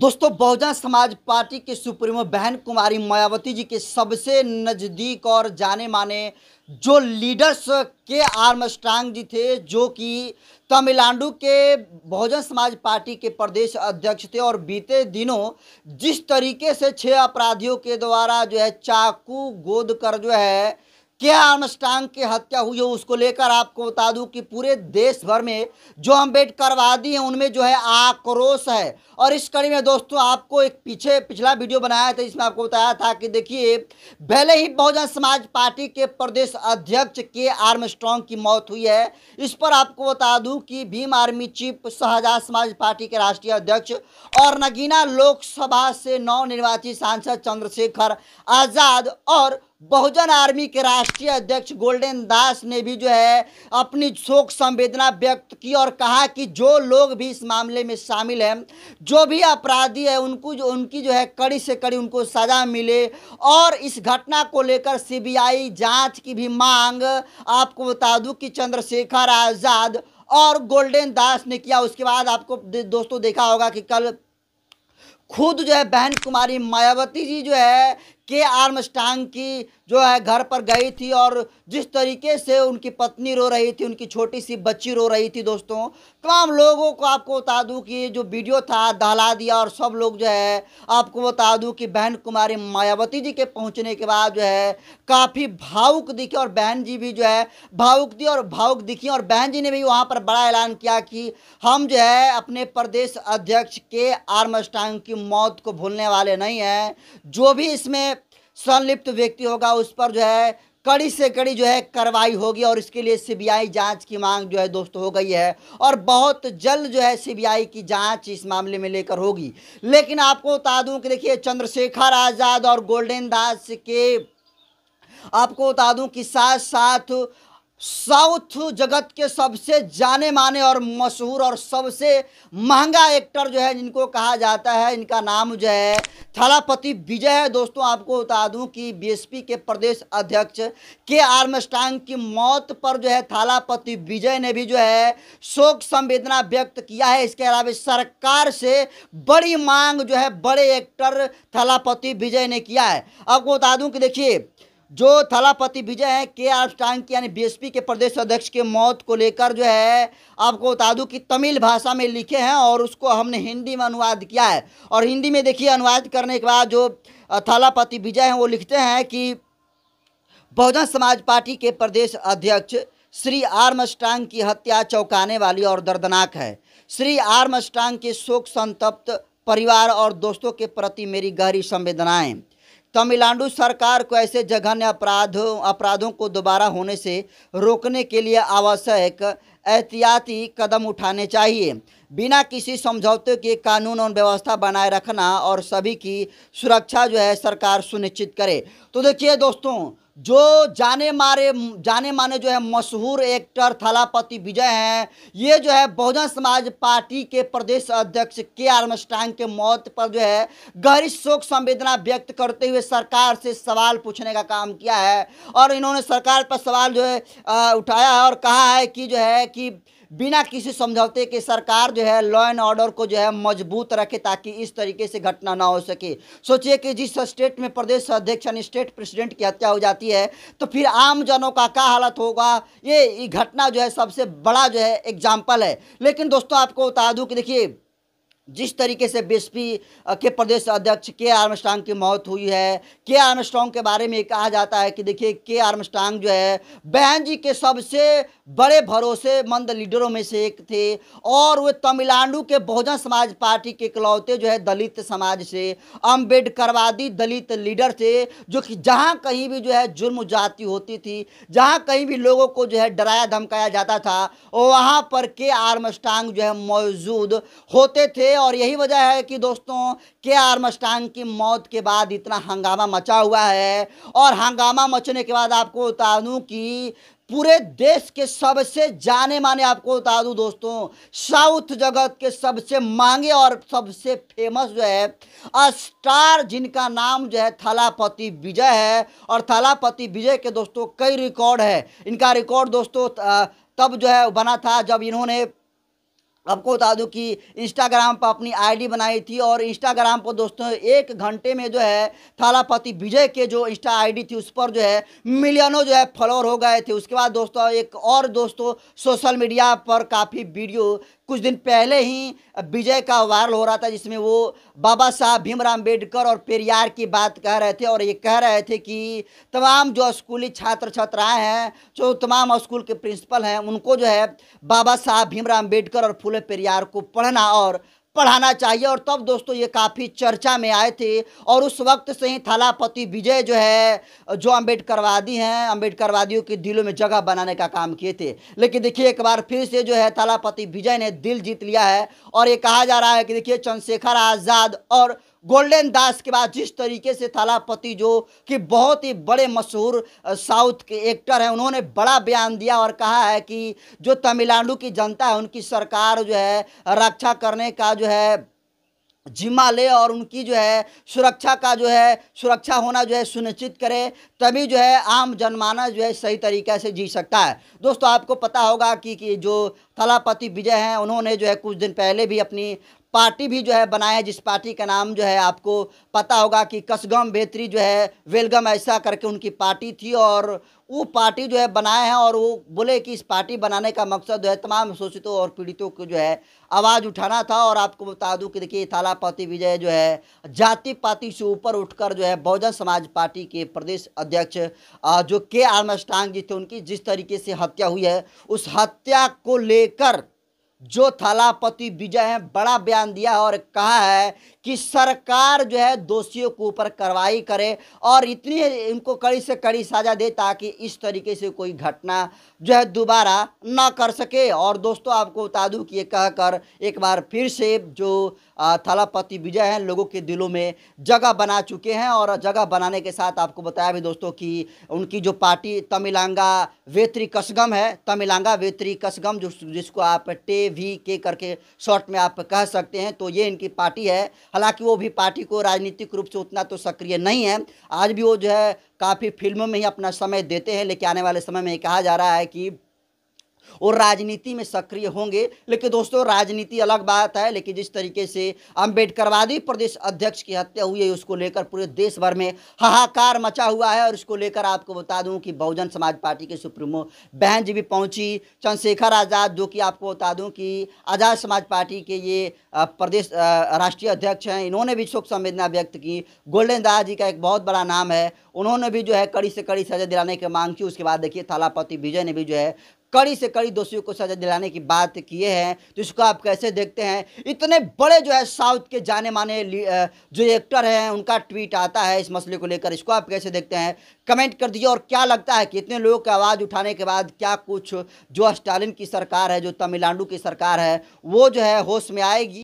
दोस्तों बहुजन समाज पार्टी के सुप्रीमो बहन कुमारी मायावती जी के सबसे नज़दीक और जाने माने जो लीडर्स के आर्म स्ट्रांग जी थे जो कि तमिलनाडु के बहुजन समाज पार्टी के प्रदेश अध्यक्ष थे और बीते दिनों जिस तरीके से छह अपराधियों के द्वारा जो है चाकू गोद कर जो है क्या अनुष्टांग की हत्या हुई है उसको लेकर आपको बता दूं कि पूरे देश भर में जो अम्बेडकरवादी हैं उनमें जो है आक्रोश है और इस कड़ी में दोस्तों आपको एक पीछे पिछला वीडियो बनाया था इसमें आपको बताया था कि देखिए भले ही बहुजन समाज पार्टी के प्रदेश अध्यक्ष के आर्म की मौत हुई है इस पर आपको बता दूँ कि भीम आर्मी चीफ शाहजहां समाज पार्टी के राष्ट्रीय अध्यक्ष और नगीना लोकसभा से नवनिर्वाचित सांसद चंद्रशेखर आज़ाद और बहुजन आर्मी के राष्ट्रीय अध्यक्ष गोल्डन दास ने भी जो है अपनी शोक संवेदना व्यक्त की और कहा कि जो लोग भी इस मामले में शामिल हैं जो भी अपराधी है उनको जो उनकी जो है कड़ी से कड़ी उनको सज़ा मिले और इस घटना को लेकर सीबीआई जांच की भी मांग आपको बता दूं कि चंद्रशेखर आज़ाद और गोल्डन दास ने किया उसके बाद आपको दोस्तों देखा होगा कि कल खुद जो है बहन कुमारी मायावती जी जो है के आर्म स्टांग की जो है घर पर गई थी और जिस तरीके से उनकी पत्नी रो रही थी उनकी छोटी सी बच्ची रो रही थी दोस्तों तमाम लोगों को आपको बता दूं कि जो वीडियो था दहला दिया और सब लोग जो है आपको बता दूं कि बहन कुमारी मायावती जी के पहुंचने के बाद जो है काफ़ी भावुक दिखे और बहन जी भी जो है भावुक दी और भावुक दिखी और बहन जी ने भी वहाँ पर बड़ा ऐलान किया कि हम जो है अपने प्रदेश अध्यक्ष के आर्मस्टांग की मौत को भूलने वाले नहीं हैं जो भी इसमें संलिप्त व्यक्ति होगा उस पर जो है कड़ी से कड़ी जो है कार्रवाई होगी और इसके लिए सीबीआई जांच की मांग जो है दोस्तों हो गई है और बहुत जल्द जो है सीबीआई की जांच इस मामले में लेकर होगी लेकिन आपको बता दूं कि देखिए चंद्रशेखर आज़ाद और गोल्डन दास के आपको बता दूं कि साथ साथ साउथ जगत के सबसे जाने माने और मशहूर और सबसे महंगा एक्टर जो है जिनको कहा जाता है इनका नाम जो है थलापति विजय है दोस्तों आपको बता दूं कि बीएसपी के प्रदेश अध्यक्ष के आर्मस्टांग की मौत पर जो है थालापति विजय ने भी जो है शोक संवेदना व्यक्त किया है इसके अलावा सरकार से बड़ी मांग जो है बड़े एक्टर थलापति विजय ने किया है आपको बता दूँ कि देखिए जो थलापति विजय है के आर स्टांग की यानी बीएसपी के प्रदेश अध्यक्ष के मौत को लेकर जो है आपको बता दूं कि तमिल भाषा में लिखे हैं और उसको हमने हिंदी में अनुवाद किया है और हिंदी में देखिए अनुवाद करने के बाद जो थलापति विजय हैं वो लिखते हैं कि बहुजन समाज पार्टी के प्रदेश अध्यक्ष श्री आर्म स्टांग की हत्या चौंकाने वाली और दर्दनाक है श्री आर्म स्टांग के शोक संतप्त परिवार और दोस्तों के प्रति मेरी गहरी संवेदनाएं तमिलनाडु सरकार को ऐसे जघन्य अपराधों अपराधों को दोबारा होने से रोकने के लिए आवश्यक एहतियाती कदम उठाने चाहिए बिना किसी समझौते के कानून और व्यवस्था बनाए रखना और सभी की सुरक्षा जो है सरकार सुनिश्चित करे तो देखिए दोस्तों जो जाने मारे जाने माने जो है मशहूर एक्टर थलापति विजय हैं ये जो है बहुजन समाज पार्टी के प्रदेश अध्यक्ष के आर मस्टांग के मौत पर जो है गहरी शोक संवेदना व्यक्त करते हुए सरकार से सवाल पूछने का काम किया है और इन्होंने सरकार पर सवाल जो है उठाया है और कहा है कि जो है कि बिना किसी समझौते के सरकार जो है लॉ एंड ऑर्डर को जो है मजबूत रखे ताकि इस तरीके से घटना ना हो सके सोचिए कि जिस स्टेट में प्रदेश अध्यक्ष यानी स्टेट प्रेसिडेंट की हत्या हो जाती है तो फिर आम जनों का क्या हालत होगा ये घटना जो है सबसे बड़ा जो है एग्जाम्पल है लेकिन दोस्तों आपको बता दूँ कि देखिए जिस तरीके से बीएसपी के प्रदेश अध्यक्ष के आर्मस्ट्रांग की मौत हुई है के आर्मस्ट्रांग के बारे में कहा जाता है कि देखिए के आर्मस्ट्रांग जो है बहन जी के सबसे बड़े भरोसेमंद लीडरों में से एक थे और वे तमिलनाडु के बहुजन समाज पार्टी के इकलौते जो है दलित समाज से अम्बेडकरवादी दलित लीडर थे जो कि जहाँ कहीं भी जो है जुर्म जाति होती थी जहाँ कहीं भी लोगों को जो है डराया धमकाया जाता था वहाँ पर के आर्मस्ट्रांग जो है मौजूद होते थे और यही वजह है कि दोस्तों के आर मस्टांग की मौत के बाद इतना हंगामा मचा हुआ है और हंगामा मचने के बाद आपको बता दूँ कि पूरे देश के सबसे जाने माने आपको बता दूँ दोस्तों साउथ जगत के सबसे मांगे और सबसे फेमस जो है स्टार जिनका नाम जो है थलापति विजय है और थलापति विजय के दोस्तों कई रिकॉर्ड है इनका रिकॉर्ड दोस्तों तब जो है बना था जब इन्होंने आपको बता दूं कि इंस्टाग्राम पर अपनी आईडी बनाई थी और इंस्टाग्राम पर दोस्तों एक घंटे में जो है थालापति विजय के जो इंस्टा आईडी थी उस पर जो है मिलियनों जो है फॉलोअर हो गए थे उसके बाद दोस्तों एक और दोस्तों सोशल मीडिया पर काफ़ी वीडियो कुछ दिन पहले ही विजय का वायरल हो रहा था जिसमें वो बाबा साहब भीमराव अम्बेडकर और पेरियार की बात कह रहे थे और ये कह रहे थे कि तमाम जो स्कूली छात्र छात्राएं हैं जो तमाम स्कूल के प्रिंसिपल हैं उनको जो है बाबा साहब भीमराव अम्बेडकर और फूले पेरियार को पढ़ना और पढ़ाना चाहिए और तब दोस्तों ये काफ़ी चर्चा में आए थे और उस वक्त से ही थलापति विजय जो है जो अम्बेडकरवादी हैं अम्बेडकरवादियों के दिलों में जगह बनाने का काम किए थे लेकिन देखिए एक बार फिर से जो है थलापति विजय ने दिल जीत लिया है और ये कहा जा रहा है कि देखिए चंद्रशेखर आज़ाद और गोल्डन दास के बाद जिस तरीके से थालापति जो कि बहुत ही बड़े मशहूर साउथ के एक्टर हैं उन्होंने बड़ा बयान दिया और कहा है कि जो तमिलनाडु की जनता है उनकी सरकार जो है रक्षा करने का जो है जिम्मा ले और उनकी जो है सुरक्षा का जो है सुरक्षा होना जो है सुनिश्चित करे तभी जो है आम जनमानस जो है सही तरीके से जी सकता है दोस्तों आपको पता होगा कि, कि जो थलापति विजय हैं उन्होंने जो है कुछ दिन पहले भी अपनी पार्टी भी जो है बनाया है जिस पार्टी का नाम जो है आपको पता होगा कि कसगम बेहतरी जो है वेलगम ऐसा करके उनकी पार्टी थी और वो पार्टी जो है बनाए हैं और वो बोले कि इस पार्टी बनाने का मकसद जो है तमाम शोषितों और पीड़ितों को जो है आवाज़ उठाना था और आपको बता दूं कि देखिए थालापति विजय जो है जाति पाति से ऊपर उठकर जो है बहुजन समाज पार्टी के प्रदेश अध्यक्ष जो के आर्मस्टांग जी थे उनकी जिस तरीके से हत्या हुई है उस हत्या को लेकर जो थालापति विजय है बड़ा बयान दिया है और कहा है कि सरकार जो है दोषियों के ऊपर कार्रवाई करे और इतनी इनको कड़ी से कड़ी सजा दे ताकि इस तरीके से कोई घटना जो है दोबारा ना कर सके और दोस्तों आपको बता दूँ कि ये कहकर एक बार फिर से जो थालापति विजय हैं लोगों के दिलों में जगह बना चुके हैं और जगह बनाने के साथ आपको बताया भी दोस्तों कि उनकी जो पार्टी तमिलांगा वेत्री कसगम है तमिलांगा वेत्री कसगम जो जिसको आप टे वी के करके शॉर्ट में आप कह सकते हैं तो ये इनकी पार्टी है हालांकि वो भी पार्टी को राजनीतिक रूप से उतना तो सक्रिय नहीं है आज भी वो जो है काफ़ी फिल्मों में ही अपना समय देते हैं लेकिन आने वाले समय में कहा जा रहा है कि वो राजनीति में सक्रिय होंगे लेकिन दोस्तों राजनीति अलग बात है लेकिन जिस तरीके से अम्बेडकरवादी प्रदेश अध्यक्ष की हत्या हुई है उसको लेकर पूरे देश भर में हाहाकार मचा हुआ है और इसको लेकर आपको बता दूं कि बहुजन समाज पार्टी के सुप्रीमो बहन जी भी पहुंची चंद्रशेखर आज़ाद जो कि आपको बता दूं कि आज़ाद समाज पार्टी के ये प्रदेश राष्ट्रीय अध्यक्ष हैं इन्होंने भी शोक संवेदना व्यक्त की गोल्डन दास जी का एक बहुत बड़ा नाम है उन्होंने भी जो है कड़ी से कड़ी सजा दिलाने की मांग की उसके बाद देखिए थालापति विजय ने भी जो है कड़ी से कड़ी दोषियों को सजा दिलाने की बात किए हैं तो इसको आप कैसे देखते हैं इतने बड़े जो है साउथ के जाने माने जो एक्टर हैं उनका ट्वीट आता है इस मसले को लेकर इसको आप कैसे देखते हैं कमेंट कर दीजिए और क्या लगता है कि इतने लोगों की आवाज़ उठाने के बाद क्या कुछ जो स्टालिन की सरकार है जो तमिलनाडु की सरकार है वो जो है होश में आएगी